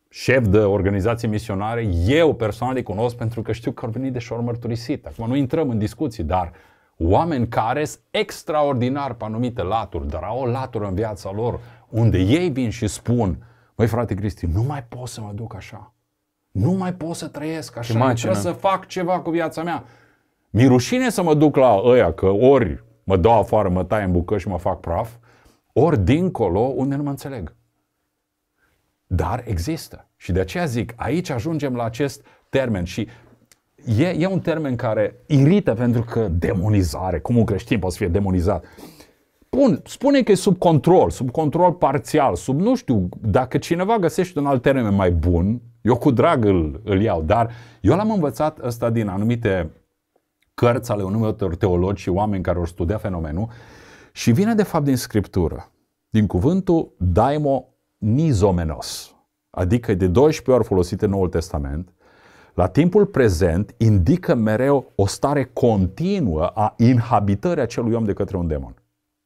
șef de organizații misionare, eu personal îi cunosc pentru că știu că au venit de și mărturisit. Acum nu intrăm în discuții, dar oameni care sunt extraordinar pe anumite laturi, dar au o latură în viața lor unde ei vin și spun, măi frate Cristi, nu mai pot să mă duc așa. Nu mai pot să trăiesc așa, trebuie să fac ceva cu viața mea. Mi rușine să mă duc la ăia, că ori mă dau afară, mă tai în bucăți și mă fac praf, ori dincolo unde nu mă înțeleg. Dar există. Și de aceea zic, aici ajungem la acest termen și e, e un termen care irită pentru că demonizare, cum un creștin poate să fie demonizat. Bun, spune că e sub control, sub control parțial, sub nu știu, dacă cineva găsește un alt termen mai bun, eu cu drag îl, îl iau, dar eu l-am învățat ăsta din anumite cărți ale unui teologi și oameni care au studia fenomenul și vine de fapt din Scriptură, din cuvântul daimo nizomenos, adică de 12 ori folosit în Noul Testament, la timpul prezent indică mereu o stare continuă a inhabitării acelui om de către un demon.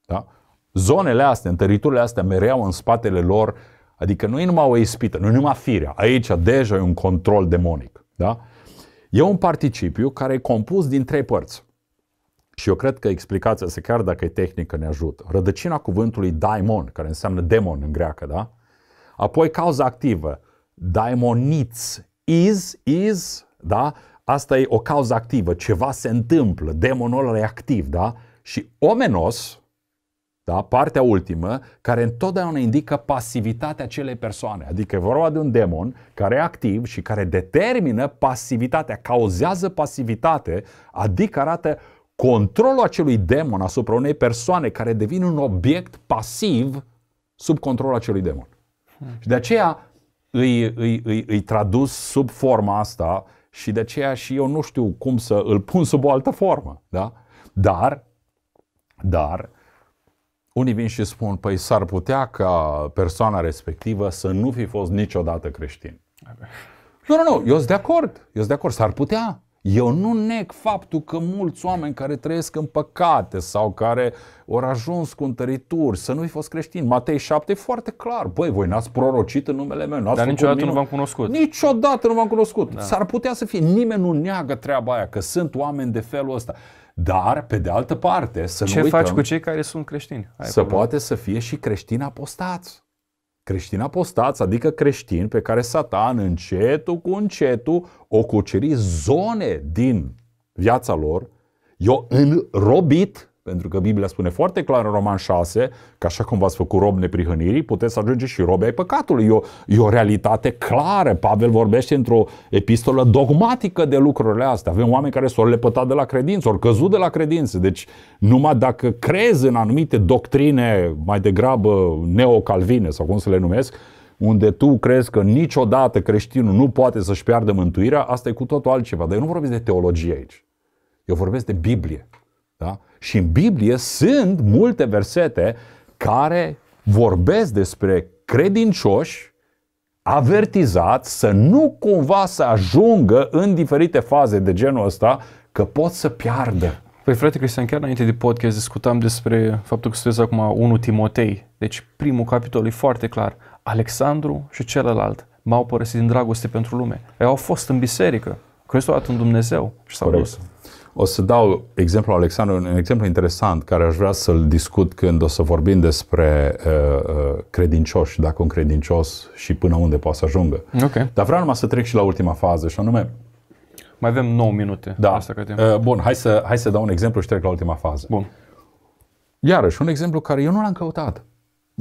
Da? Zonele astea, teritoriile astea, mereu în spatele lor, adică nu e numai o ispită, nu e numai firea. Aici deja e un control demonic. Da? E un participiu care e compus din trei părți. Și eu cred că explicația se chiar dacă e tehnică, ne ajută. Rădăcina cuvântului daimon, care înseamnă demon în greacă, da? Apoi cauza activă, daimoniț, is, is, da? Asta e o cauză activă, ceva se întâmplă, demonul ăla e activ, da? Și omenos, da? partea ultimă, care întotdeauna indică pasivitatea acelei persoane. Adică e vorba de un demon care e activ și care determină pasivitatea, cauzează pasivitate, adică arată controlul acelui demon asupra unei persoane care devine un obiect pasiv sub controlul acelui demon. Și de aceea îi, îi, îi, îi tradus sub forma asta și de aceea și eu nu știu cum să îl pun sub o altă formă. Da? Dar, dar, unii vin și spun, păi s-ar putea ca persoana respectivă să nu fi fost niciodată creștin. Nu, nu, nu, eu sunt de acord, eu sunt de acord, s-ar putea. Eu nu neg faptul că mulți oameni care trăiesc în păcate sau care au ajuns cu întărituri să nu fi fost creștini. Matei 7 e foarte clar. Băi, voi n-ați prorocit în numele meu. N-ați Dar niciodată nu v-am cunoscut. Niciodată nu v-am cunoscut. Da. S-ar putea să fie. Nimeni nu neagă treaba aia, că sunt oameni de felul ăsta. Dar, pe de altă parte, să Ce nu uităm, faci cu cei care sunt creștini? Ai să problem. poate să fie și creștini apostați. Creștini apostați, adică creștini pe care Satan încetul cu încetul o cuceri zone din viața lor, i-o înrobit pentru că Biblia spune foarte clar în Roman 6 că așa cum v-ați făcut rob neprihănirii, puteți să ajungeți și robe ai păcatului. E o, e o realitate clară. Pavel vorbește într-o epistolă dogmatică de lucrurile astea. Avem oameni care s-au lepătat de la credință, au căzut de la credință. Deci numai dacă crezi în anumite doctrine mai degrabă neocalvine sau cum să le numesc, unde tu crezi că niciodată creștinul nu poate să-și piardă mântuirea, asta e cu totul altceva. Dar eu nu vorbesc de teologie aici. Eu vorbesc de Biblie. Da? Și în Biblie sunt multe versete care vorbesc despre credincioși avertizat să nu cumva să ajungă în diferite faze de genul ăsta că pot să piardă. Păi frate Cristian, chiar înainte de podcast discutam despre faptul că studiez acum 1 Timotei. Deci primul capitol e foarte clar. Alexandru și celălalt m-au părăsit din dragoste pentru lume. Ei au fost în biserică, crezut în Dumnezeu și s-au dus. O să dau exemplu Alexandru, un exemplu interesant care aș vrea să-l discut când o să vorbim despre uh, uh, credincioși, dacă un credincios și până unde poate să ajungă. Okay. Dar vreau numai să trec și la ultima fază și anume... Mai avem 9 minute. Da. Asta Uh, bun, hai să, hai să dau un exemplu și trec la ultima fază. Bun. Iarăși, un exemplu care eu nu l-am căutat.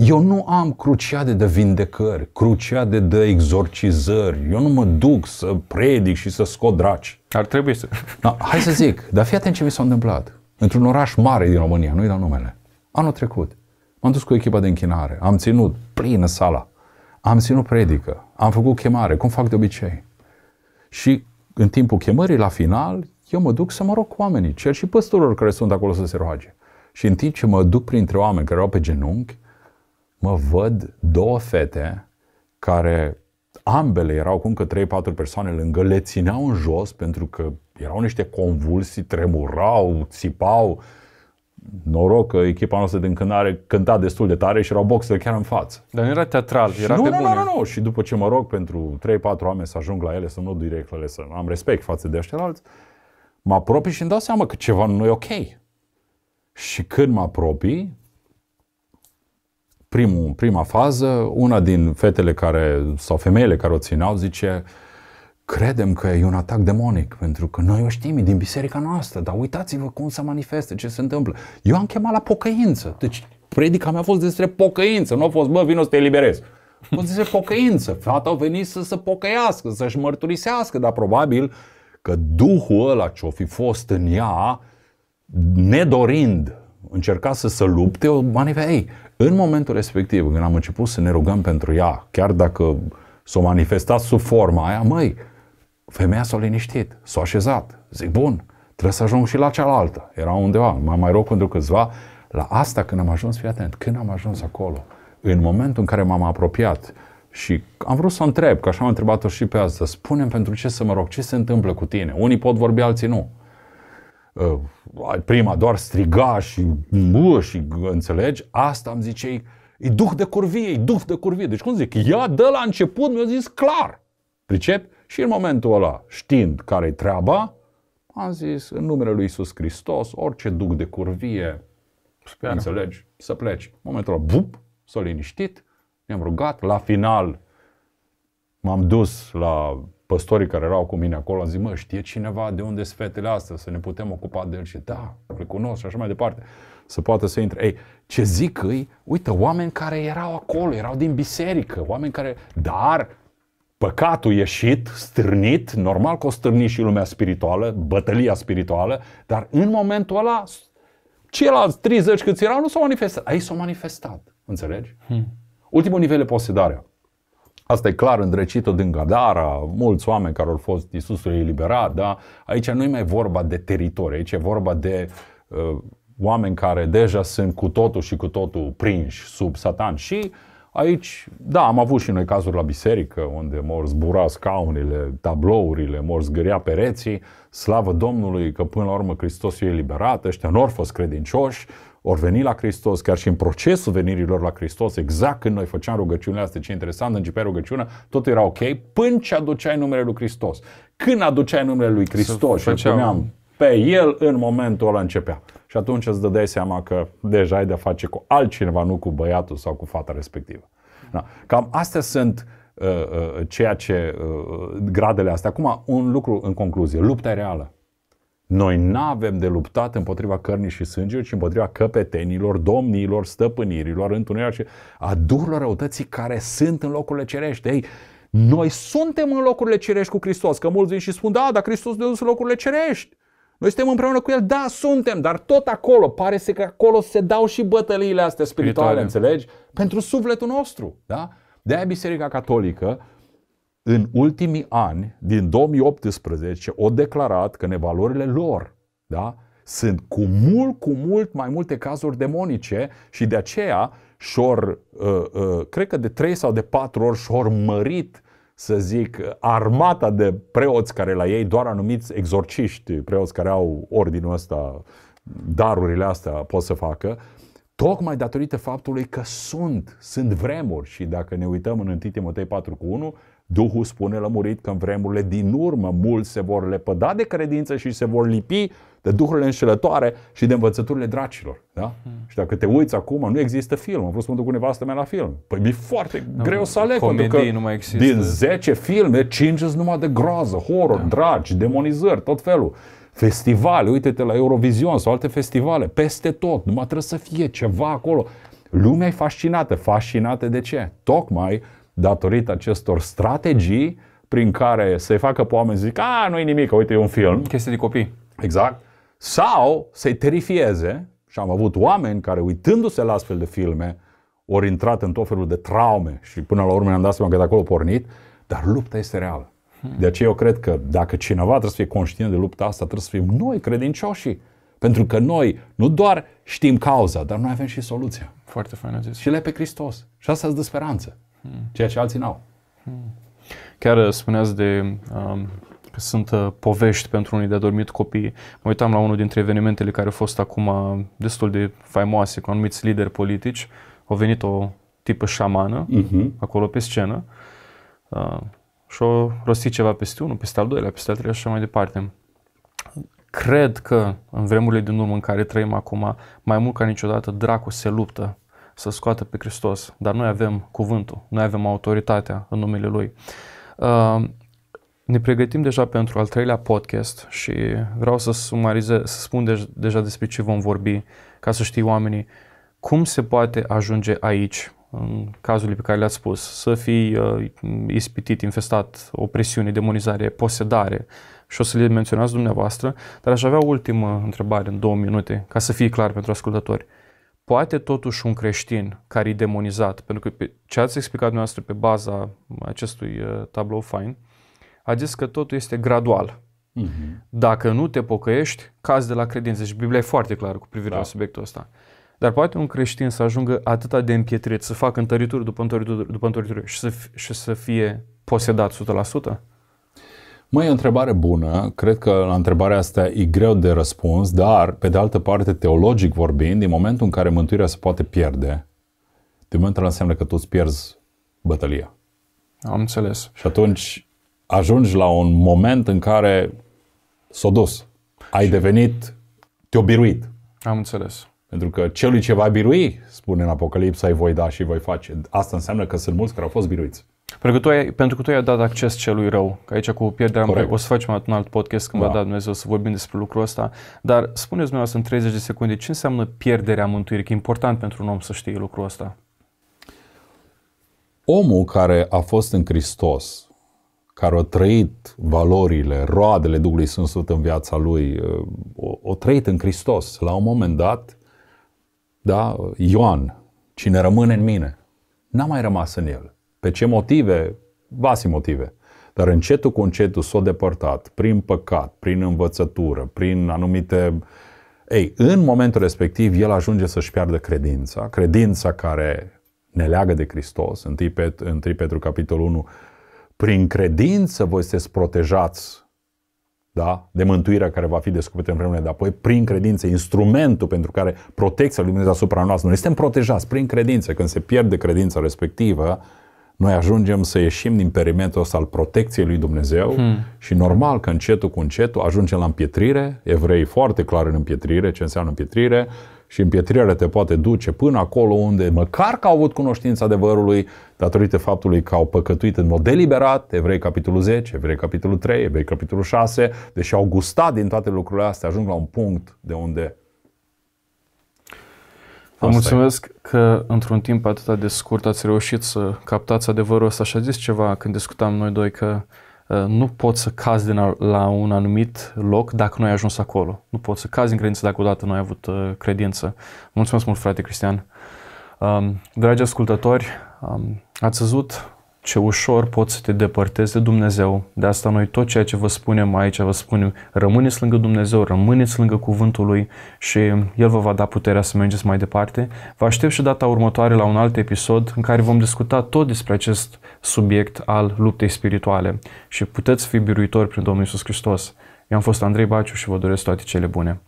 Eu nu am cruciade de vindecări, cruciade de exorcizări. Eu nu mă duc să predic și să scot draci. Ar trebui să. Da, hai să zic, dar fii atent ce mi s-a întâmplat. Într-un oraș mare din România, nu-i dau numele. Anul trecut, m-am dus cu echipa de închinare, am ținut plină sala, am ținut predică, am făcut chemare, cum fac de obicei. Și în timpul chemării, la final, eu mă duc să mă rog cu oamenii, cer și păstorilor care sunt acolo să se roage. Și în timp ce mă duc printre oameni care erau pe genunchi, mă văd două fete care ambele erau cum că 3-4 persoane lângă, le țineau în jos pentru că erau niște convulsii, tremurau, țipau. Noroc că echipa noastră din când are cânta destul de tare și erau boxe chiar în față. Dar nu era teatral, era nu, pe nu, bune. Nu, nu, nu, și după ce mă rog pentru 3-4 oameni să ajung la ele, să nu direct la ele, să am respect față de ăștia alți, mă apropii și îmi dau seama că ceva nu e ok. Și când mă apropii, primul, prima fază, una din fetele care, sau femeile care o țineau zice credem că e un atac demonic, pentru că noi o știm, e din biserica noastră, dar uitați-vă cum se manifestă, ce se întâmplă. Eu am chemat la pocăință, deci predica mea a fost despre pocăință, nu a fost, bă, vino să te eliberez. A fost despre pocăință, fata a venit să se pocăiască, să-și mărturisească, dar probabil că Duhul ăla ce-o fi fost în ea, nedorind, încerca să se lupte, o manifestă, ei, în momentul respectiv, când am început să ne rugăm pentru ea, chiar dacă s-o manifestat sub forma aia, măi, femeia s-a liniștit, s-a așezat. Zic, bun, trebuie să ajung și la cealaltă. Era undeva, mă mai rog pentru câțiva. La asta când am ajuns, fii atent, când am ajuns acolo, în momentul în care m-am apropiat și am vrut să o întreb, că așa am întrebat-o și pe asta, spune pentru ce să mă rog, ce se întâmplă cu tine? Unii pot vorbi, alții nu. Uh, prima doar striga și bă, și înțelegi, asta îmi zice, e duh de curvie, e duh de curvie. Deci cum zic, ea de la început mi-a zis clar, pricep? Și în momentul ăla, știind care-i treaba, am zis, în numele lui Isus Hristos, orice duc de curvie, Speară. înțelegi, să pleci. În momentul ăla, bup, s-a liniștit, ne-am rugat, la final m-am dus la păstorii care erau cu mine acolo, am zis, mă, știe cineva de unde sunt fetele astea, să ne putem ocupa de el și da, le cunosc și așa mai departe, să poată să intre. Ei, ce zic îi, uite, oameni care erau acolo, erau din biserică, oameni care, dar păcatul ieșit, stârnit, normal că o stârni și lumea spirituală, bătălia spirituală, dar în momentul ăla, ceilalți 30 câți erau nu s-au manifestat, ei s-au manifestat, înțelegi? Hmm. Ultimul nivel e posedarea. Asta e clar îndrăcită din Gadara, mulți oameni care au fost Iisusul eliberat, da? Aici nu e mai vorba de teritorii, aici e vorba de uh, oameni care deja sunt cu totul și cu totul prinși sub satan și Aici, da, am avut și noi cazuri la biserică unde mor zbura scaunile, tablourile, mor zgâria pereții, slavă Domnului că până la urmă Hristos e eliberat, ăștia nu au fost credincioși, ori veni la Hristos, chiar și în procesul venirilor la Hristos, exact când noi făceam rugăciunile astea, ce interesant, începea rugăciunea, tot era ok, până ce aduceai numele lui Hristos. Când aduceai numele lui Hristos și îl puneam pe el, în momentul ăla începea. Și atunci îți dădeai seama că deja ai de-a face cu altcineva, nu cu băiatul sau cu fata respectivă. Da. Cam astea sunt uh, uh, ceea ce uh, gradele astea. Acum, un lucru în concluzie. Lupta e reală. Noi nu avem de luptat împotriva cărnii și sângelui, ci împotriva căpetenilor, domnilor, stăpânirilor, întunirea și a durilor răutății care sunt în locurile cerești. Ei, noi suntem în locurile cerești cu Hristos, că mulți vin și spun, da, dar Hristos ne-a dus în locurile cerești. Noi suntem împreună cu El, da, suntem, dar tot acolo, pare să că acolo se dau și bătăliile astea spirituale, Spirituale. înțelegi? Pentru sufletul nostru, da? De-aia Biserica Catolică în ultimii ani, din 2018, au declarat că nevalorile lor da, sunt cu mult, cu mult mai multe cazuri demonice și de aceea și uh, uh, cred că de 3 sau de 4 ori și-or mărit, să zic, armata de preoți care la ei doar anumiți exorciști, preoți care au ordinul ăsta, darurile astea pot să facă, Tocmai datorită faptului că sunt, sunt vremuri și dacă ne uităm în 1 Timotei 4 cu 1, Duhul spune murit că în vremurile din urmă mulți se vor lepăda de credință și se vor lipi de duhurile înșelătoare și de învățăturile dracilor. Da? Hmm. Și dacă te uiți acum, nu există film. Am vrut să mă duc cu nevastă mea la film. Păi mi-e foarte no, greu să aleg. Pentru că nu mai există. Din 10 filme, 5 sunt numai de groază, horror, da. dragi, demonizări, tot felul. Festivale, uite-te la Eurovision sau alte festivale, peste tot, numai trebuie să fie ceva acolo. Lumea e fascinată. Fascinată de ce? Tocmai datorită acestor strategii prin care să-i facă pe oameni să zic, a, nu-i nimic, uite, e un film. Chestie de copii. Exact. Sau să-i terifieze, și am avut oameni care, uitându-se la astfel de filme, ori intrat în tot felul de traume și până la urmă ne-am dat seama că de acolo pornit, dar lupta este reală. De aceea eu cred că dacă cineva trebuie să fie conștient de lupta asta, trebuie să fim noi credincioșii. Pentru că noi nu doar știm cauza, dar noi avem și soluția. Foarte fain Și le pe Hristos. Și asta îți dă speranță. Hmm. Ceea ce alții n-au. Hmm. Chiar uh, spuneați de um, că sunt uh, povești pentru unii de adormit copii. Mă uitam la unul dintre evenimentele care au fost acum uh, destul de faimoase cu anumiți lideri politici. Au venit o tipă șamană uh-huh. acolo pe scenă uh, și au rostit ceva peste unul, peste al doilea, peste al treilea și așa mai departe. Cred că în vremurile din urmă în care trăim acum, mai mult ca niciodată, dracu se luptă să scoată pe Hristos, dar noi avem cuvântul, noi avem autoritatea în numele Lui. Uh, ne pregătim deja pentru al treilea podcast și vreau să sumarize, să spun deja despre ce vom vorbi, ca să știi oamenii cum se poate ajunge aici, în cazul pe care le-ați spus, să fii uh, ispitit, infestat, opresiune, demonizare, posedare și o să le menționați dumneavoastră, dar aș avea o ultimă întrebare în două minute, ca să fie clar pentru ascultători poate totuși un creștin care e demonizat, pentru că pe ce ați explicat dumneavoastră pe baza acestui uh, tablou fain, a zis că totul este gradual. Mhm. Dacă nu te pocăiești, caz de la credință. Și Biblia e foarte clară cu privire da. la subiectul ăsta. Dar poate un creștin să ajungă atâta de împietrit, să facă întărituri după întărituri, după întărituri și, să, și să fie posedat 100%? Mai e o întrebare bună. Cred că la întrebarea asta e greu de răspuns, dar, pe de altă parte, teologic vorbind, din momentul în care mântuirea se poate pierde, din momentul ăla înseamnă că tu îți pierzi bătălia. Am înțeles. Și atunci ajungi la un moment în care s-o dus. Ai și... devenit, te-o biruit. Am înțeles. Pentru că celui ce va birui, spune în Apocalipsa, îi voi da și voi face. Asta înseamnă că sunt mulți care au fost biruiți. Pentru că, tu ai, pentru că tu ai dat acces celui rău, că aici cu pierderea Corect. o să facem un alt podcast când da. va da Dumnezeu să vorbim despre lucrul ăsta, dar spuneți dumneavoastră în 30 de secunde ce înseamnă pierderea mântuirii, că e important pentru un om să știe lucrul ăsta. Omul care a fost în Hristos, care a trăit valorile, roadele Duhului Sfânt în viața lui, eh, o, o trăit în Hristos. La un moment dat, da, Ioan, cine rămâne în mine, n-a mai rămas în el. Pe ce motive? Vasi motive. Dar încetul cu încetul s-a depărtat prin păcat, prin învățătură, prin anumite... Ei, în momentul respectiv, el ajunge să-și piardă credința, credința care ne leagă de Hristos. În 3 Petru, capitolul 1, prin credință voi sunteți protejați da? de mântuirea care va fi descoperită în vremurile de apoi, prin credință, instrumentul pentru care protecția lui Dumnezeu asupra noastră. Noi suntem protejați prin credință. Când se pierde credința respectivă, noi ajungem să ieșim din perimetrul ăsta al protecției lui Dumnezeu hmm. și normal că încetul cu încetul ajungem la împietrire, evrei foarte clar în împietrire, ce înseamnă împietrire, și împietrirea te poate duce până acolo unde măcar că au avut cunoștința adevărului datorită faptului că au păcătuit în mod deliberat, Evrei capitolul 10, Evrei capitolul 3, Evrei capitolul 6, deși au gustat din toate lucrurile astea, ajung la un punct de unde Vă Asta mulțumesc e. că într-un timp atât de scurt ați reușit să captați adevărul ăsta și a zis ceva când discutam noi doi că uh, nu poți să cazi din la un anumit loc dacă nu ai ajuns acolo. Nu poți să cazi în credință dacă odată nu ai avut uh, credință. Mulțumesc mult, frate Cristian. Um, dragi ascultători, um, ați văzut ce ușor poți să te depărtezi de Dumnezeu. De asta noi tot ceea ce vă spunem aici, vă spunem, rămâneți lângă Dumnezeu, rămâneți lângă cuvântul Lui și El vă va da puterea să mergeți mai departe. Vă aștept și data următoare la un alt episod în care vom discuta tot despre acest subiect al luptei spirituale și puteți fi biruitori prin Domnul Isus Hristos. Eu am fost Andrei Baciu și vă doresc toate cele bune.